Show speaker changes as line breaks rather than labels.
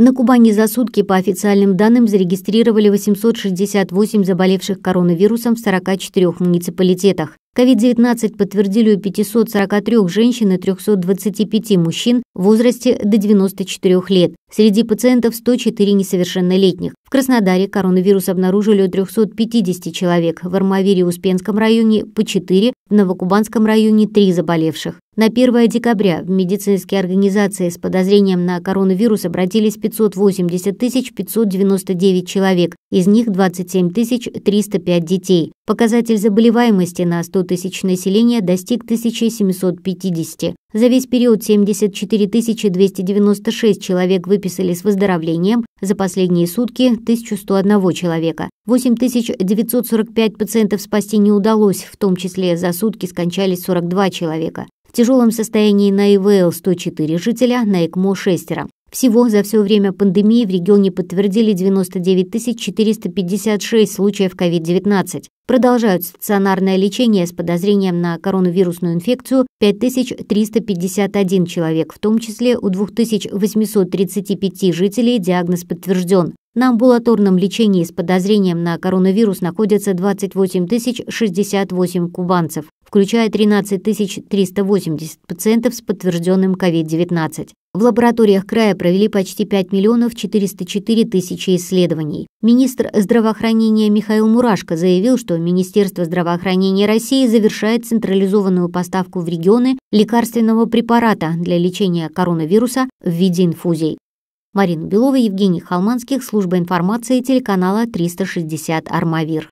На Кубани за сутки, по официальным данным, зарегистрировали 868 заболевших коронавирусом в 44 муниципалитетах. COVID-19 подтвердили у 543 женщин и 325 мужчин в возрасте до 94 лет. Среди пациентов 104 несовершеннолетних. В Краснодаре коронавирус обнаружили у 350 человек, в Армавире-Успенском районе по 4, в Новокубанском районе 3 заболевших. На 1 декабря в медицинские организации с подозрением на коронавирус обратились 580 599 человек, из них 27 305 детей. Показатель заболеваемости на 100 тысяч населения достиг 1750. За весь период 74 296 человек вы выписали с выздоровлением за последние сутки 1101 человека. 8945 пациентов спасти не удалось, в том числе за сутки скончались 42 человека. В тяжелом состоянии на ИВЛ 104 жителя, на ЭКМО 6. Всего за все время пандемии в регионе подтвердили 99 456 случаев COVID-19 продолжают стационарное лечение с подозрением на коронавирусную инфекцию 5351 человек, в том числе у 2835 жителей диагноз подтвержден. На амбулаторном лечении с подозрением на коронавирус находятся 28 068 кубанцев, включая 13 380 пациентов с подтвержденным COVID-19. В лабораториях края провели почти 5 миллионов 404 тысячи исследований. Министр здравоохранения Михаил Мурашко заявил, что Министерство здравоохранения России завершает централизованную поставку в регионы лекарственного препарата для лечения коронавируса в виде инфузий. Марина Белова, Евгений Халманских, служба информации телеканала 360 «Армавир».